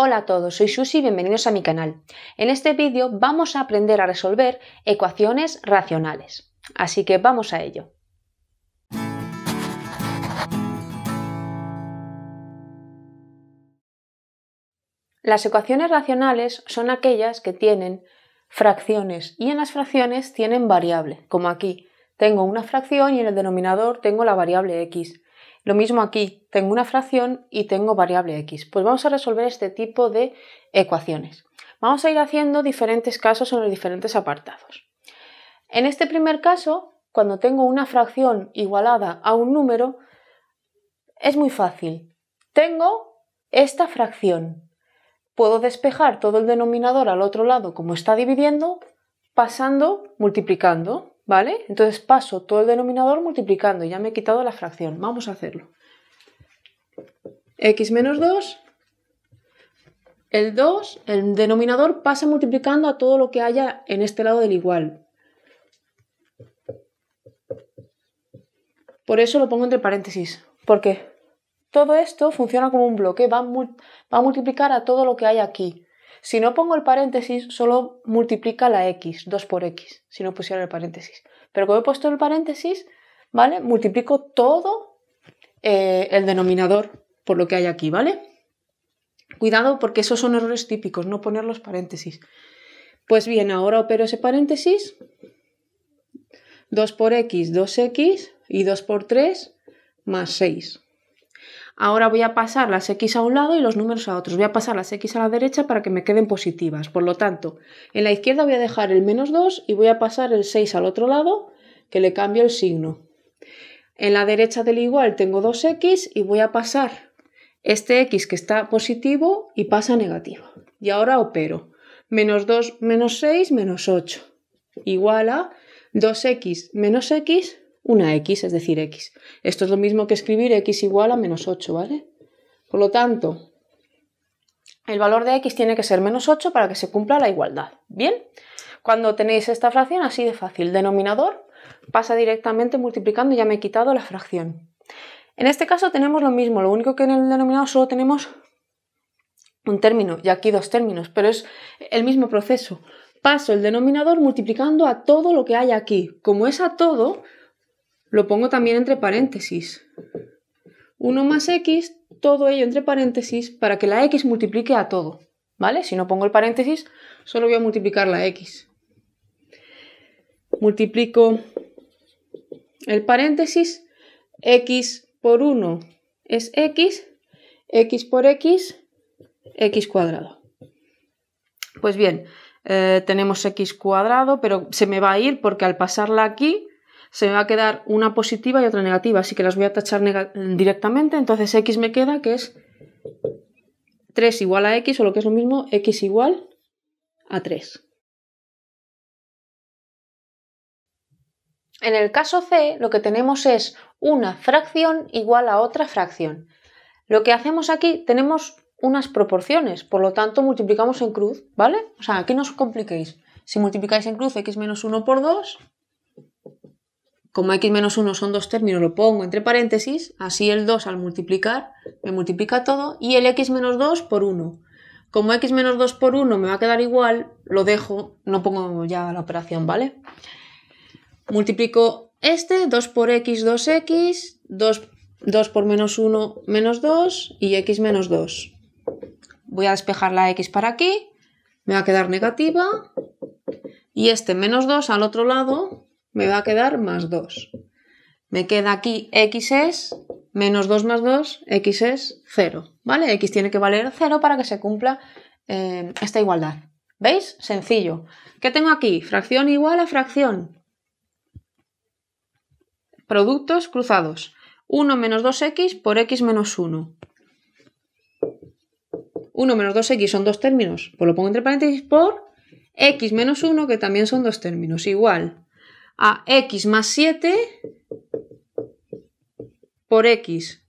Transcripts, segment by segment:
Hola a todos, soy Susi y bienvenidos a mi canal. En este vídeo vamos a aprender a resolver ecuaciones racionales. Así que vamos a ello. Las ecuaciones racionales son aquellas que tienen fracciones y en las fracciones tienen variable, como aquí. Tengo una fracción y en el denominador tengo la variable x. Lo mismo aquí, tengo una fracción y tengo variable x. Pues vamos a resolver este tipo de ecuaciones. Vamos a ir haciendo diferentes casos en los diferentes apartados. En este primer caso, cuando tengo una fracción igualada a un número, es muy fácil. Tengo esta fracción. Puedo despejar todo el denominador al otro lado como está dividiendo, pasando, multiplicando. ¿Vale? Entonces paso todo el denominador multiplicando, ya me he quitado la fracción. Vamos a hacerlo. x menos 2, el 2, el denominador pasa multiplicando a todo lo que haya en este lado del igual. Por eso lo pongo entre paréntesis. ¿Por qué? Todo esto funciona como un bloque, va a multiplicar a todo lo que hay aquí. Si no pongo el paréntesis, solo multiplica la x, 2 por x, si no pusiera el paréntesis. Pero como he puesto el paréntesis, ¿vale? Multiplico todo eh, el denominador por lo que hay aquí, ¿vale? Cuidado porque esos son errores típicos, no poner los paréntesis. Pues bien, ahora opero ese paréntesis. 2 por x, 2x y 2 por 3 más 6. Ahora voy a pasar las x a un lado y los números a otros. Voy a pasar las x a la derecha para que me queden positivas. Por lo tanto, en la izquierda voy a dejar el menos 2 y voy a pasar el 6 al otro lado, que le cambio el signo. En la derecha del igual tengo 2x y voy a pasar este x que está positivo y pasa negativo. Y ahora opero. Menos 2 menos 6 menos 8 igual a 2x menos x una x, es decir, x. Esto es lo mismo que escribir x igual a menos 8, ¿vale? Por lo tanto, el valor de x tiene que ser menos 8 para que se cumpla la igualdad. Bien, cuando tenéis esta fracción, así de fácil, denominador pasa directamente multiplicando, ya me he quitado la fracción. En este caso tenemos lo mismo, lo único que en el denominador solo tenemos un término y aquí dos términos, pero es el mismo proceso. Paso el denominador multiplicando a todo lo que hay aquí. Como es a todo, lo pongo también entre paréntesis. 1 más x, todo ello entre paréntesis, para que la x multiplique a todo. ¿Vale? Si no pongo el paréntesis, solo voy a multiplicar la x. Multiplico el paréntesis, x por 1 es x, x por x, x cuadrado. Pues bien, eh, tenemos x cuadrado, pero se me va a ir porque al pasarla aquí se me va a quedar una positiva y otra negativa, así que las voy a tachar directamente, entonces x me queda que es 3 igual a x o lo que es lo mismo, x igual a 3. En el caso C lo que tenemos es una fracción igual a otra fracción. Lo que hacemos aquí tenemos unas proporciones, por lo tanto multiplicamos en cruz, ¿vale? O sea, aquí no os compliquéis. Si multiplicáis en cruz x menos 1 por 2, como x-1 son dos términos, lo pongo entre paréntesis, así el 2 al multiplicar me multiplica todo y el x-2 menos por 1. Como x-2 menos por 1 me va a quedar igual, lo dejo, no pongo ya la operación, ¿vale? Multiplico este, 2 por x, 2x, 2, 2 por menos 1, menos 2 y x menos 2. Voy a despejar la x para aquí, me va a quedar negativa y este menos 2 al otro lado me va a quedar más 2. Me queda aquí x es menos 2 más 2, x es 0, ¿vale? x tiene que valer 0 para que se cumpla eh, esta igualdad. ¿Veis? Sencillo. ¿Qué tengo aquí? Fracción igual a fracción. Productos cruzados. 1 menos 2x por x menos 1. 1 menos 2x son dos términos, pues lo pongo entre paréntesis por x menos 1, que también son dos términos, igual a x más 7 por x.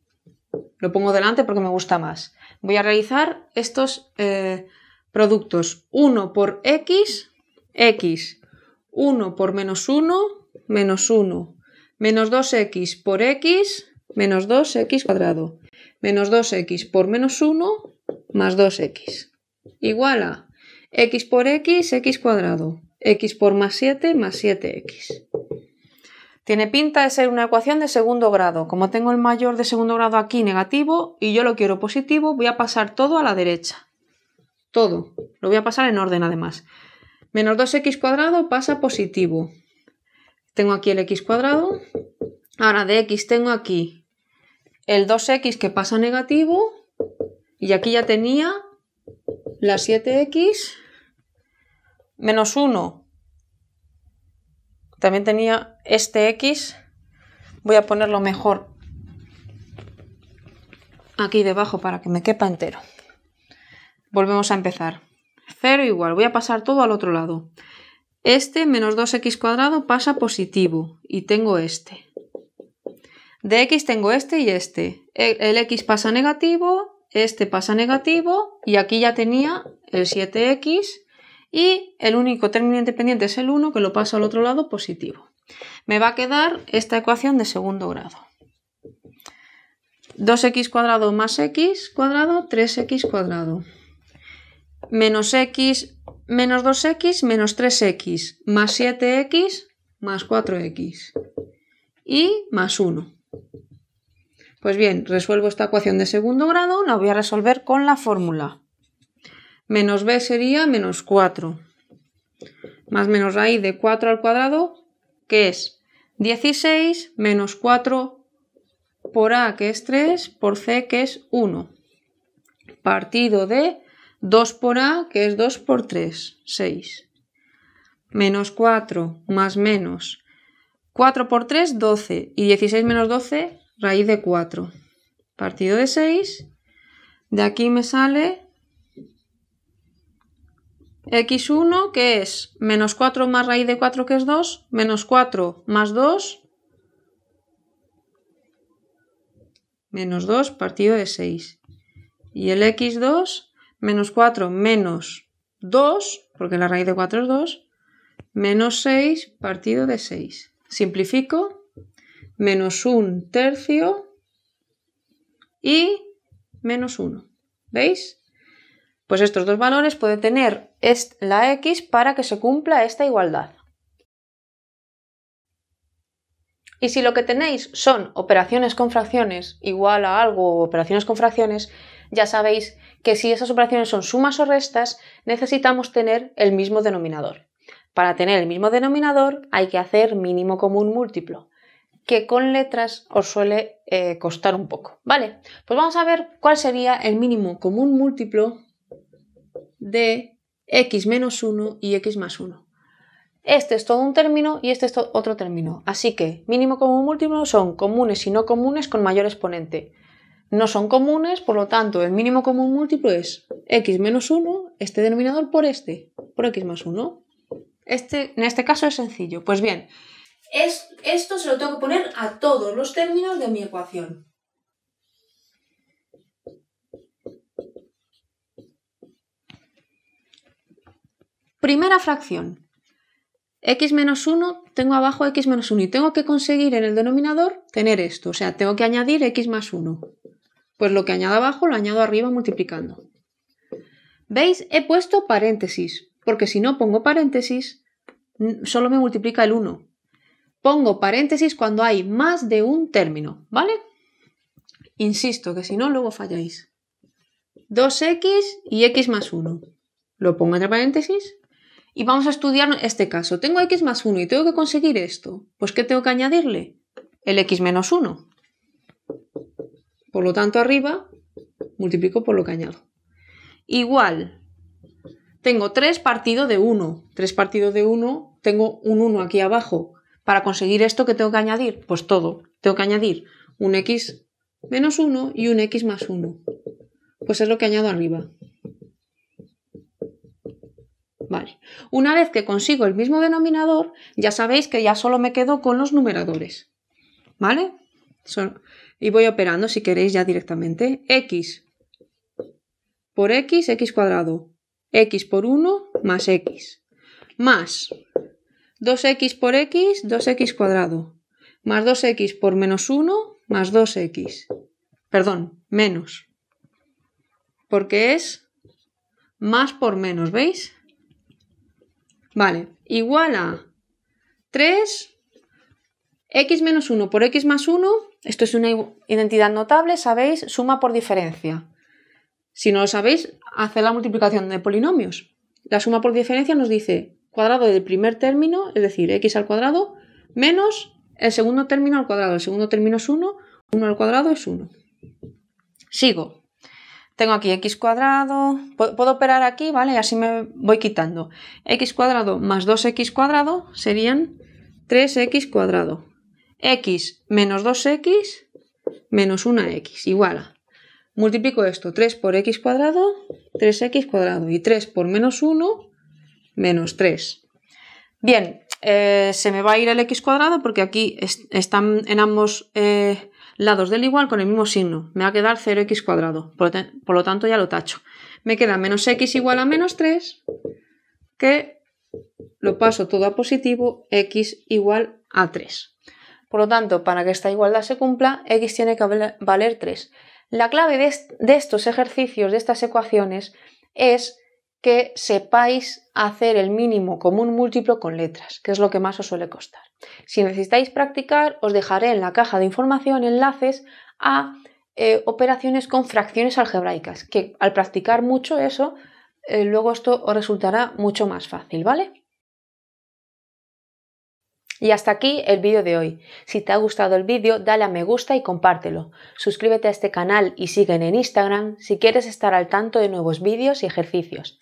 Lo pongo delante porque me gusta más. Voy a realizar estos eh, productos. 1 por x, x. 1 por menos 1, menos 1. Menos 2x por x, menos 2x cuadrado. Menos 2x por menos 1, más 2x. Igual a x por x, x cuadrado x por más 7 más 7x. Tiene pinta de ser una ecuación de segundo grado. Como tengo el mayor de segundo grado aquí negativo y yo lo quiero positivo, voy a pasar todo a la derecha. Todo. Lo voy a pasar en orden además. Menos 2x cuadrado pasa positivo. Tengo aquí el x cuadrado. Ahora de x tengo aquí el 2x que pasa negativo. Y aquí ya tenía la 7x menos 1. También tenía este x. Voy a ponerlo mejor aquí debajo para que me quepa entero. Volvemos a empezar. 0 igual, voy a pasar todo al otro lado. Este menos 2x cuadrado pasa positivo y tengo este. De x tengo este y este. El, x pasa negativo, este pasa negativo y aquí ya tenía el 7x y el único término independiente es el 1 que lo paso al otro lado positivo. Me va a quedar esta ecuación de segundo grado. 2x cuadrado más x cuadrado, 3x cuadrado. Menos x menos 2x menos 3x más 7x más 4x y más 1. Pues bien, resuelvo esta ecuación de segundo grado, la voy a resolver con la fórmula. Menos b sería menos 4. Más menos raíz de 4 al cuadrado, que es 16 menos 4 por a, que es 3, por c, que es 1. Partido de 2 por a, que es 2 por 3, 6. Menos 4 más menos 4 por 3, 12. Y 16 menos 12, raíz de 4. Partido de 6. De aquí me sale x1 que es menos 4 más raíz de 4 que es 2, menos 4 más 2, menos 2 partido de 6. Y el x2, menos 4 menos 2, porque la raíz de 4 es 2, menos 6 partido de 6. Simplifico, menos 1 tercio y menos 1. ¿Veis? Pues estos dos valores pueden tener la x para que se cumpla esta igualdad. Y si lo que tenéis son operaciones con fracciones igual a algo o operaciones con fracciones, ya sabéis que si esas operaciones son sumas o restas, necesitamos tener el mismo denominador. Para tener el mismo denominador hay que hacer mínimo común múltiplo, que con letras os suele eh, costar un poco. ¿Vale? Pues vamos a ver cuál sería el mínimo común múltiplo de x menos 1 y x más 1. Este es todo un término y este es otro término. Así que mínimo común múltiplo son comunes y no comunes con mayor exponente. No son comunes, por lo tanto, el mínimo común múltiplo es x menos 1, este denominador por este, por x más 1. Este, en este caso es sencillo. Pues bien, esto se lo tengo que poner a todos los términos de mi ecuación. Primera fracción. x menos 1, tengo abajo x menos 1 y tengo que conseguir en el denominador tener esto, o sea, tengo que añadir x más 1. Pues lo que añado abajo lo añado arriba multiplicando. ¿Veis? He puesto paréntesis, porque si no pongo paréntesis, solo me multiplica el 1. Pongo paréntesis cuando hay más de un término, ¿vale? Insisto, que si no, luego falláis. 2x y x más 1. Lo pongo entre paréntesis y vamos a estudiar este caso. Tengo x más 1 y tengo que conseguir esto. Pues ¿qué tengo que añadirle? El x menos 1. Por lo tanto, arriba multiplico por lo que añado. Igual, tengo 3 partido de 1. 3 partido de 1, tengo un 1 aquí abajo. Para conseguir esto, ¿qué tengo que añadir? Pues todo. Tengo que añadir un x menos 1 y un x más 1. Pues es lo que añado arriba. Vale. Una vez que consigo el mismo denominador, ya sabéis que ya solo me quedo con los numeradores. ¿Vale? Y voy operando si queréis ya directamente. X por X, X cuadrado. X por 1 más X. Más 2X por X, 2X cuadrado. Más 2X por menos 1 más 2X. Perdón, menos. Porque es más por menos, ¿veis? Vale, igual a 3, x menos 1 por x más 1, esto es una identidad notable, sabéis, suma por diferencia. Si no lo sabéis, hace la multiplicación de polinomios. La suma por diferencia nos dice cuadrado del primer término, es decir, x al cuadrado, menos el segundo término al cuadrado. El segundo término es 1, 1 al cuadrado es 1. Sigo tengo aquí x cuadrado, puedo operar aquí, ¿vale? Así me voy quitando. x cuadrado más 2x cuadrado serían 3x cuadrado. x menos 2x menos 1x, igual Multiplico esto, 3 por x cuadrado, 3x cuadrado. Y 3 por menos 1, menos 3. Bien, eh, se me va a ir el x cuadrado porque aquí están en ambos... Eh, lados del igual con el mismo signo. Me va a quedar 0x cuadrado. Por lo, tanto, ya lo tacho. Me queda menos x igual a menos 3, que lo paso todo a positivo, x igual a 3. Por lo tanto, para que esta igualdad se cumpla, x tiene que valer 3. La clave de estos ejercicios, de estas ecuaciones, es que sepáis hacer el mínimo común múltiplo con letras, que es lo que más os suele costar. Si necesitáis practicar, os dejaré en la caja de información enlaces a eh, operaciones con fracciones algebraicas, que al practicar mucho eso, eh, luego esto os resultará mucho más fácil, ¿vale? Y hasta aquí el vídeo de hoy. Si te ha gustado el vídeo, dale a me gusta y compártelo. Suscríbete a este canal y siguen en Instagram si quieres estar al tanto de nuevos vídeos y ejercicios.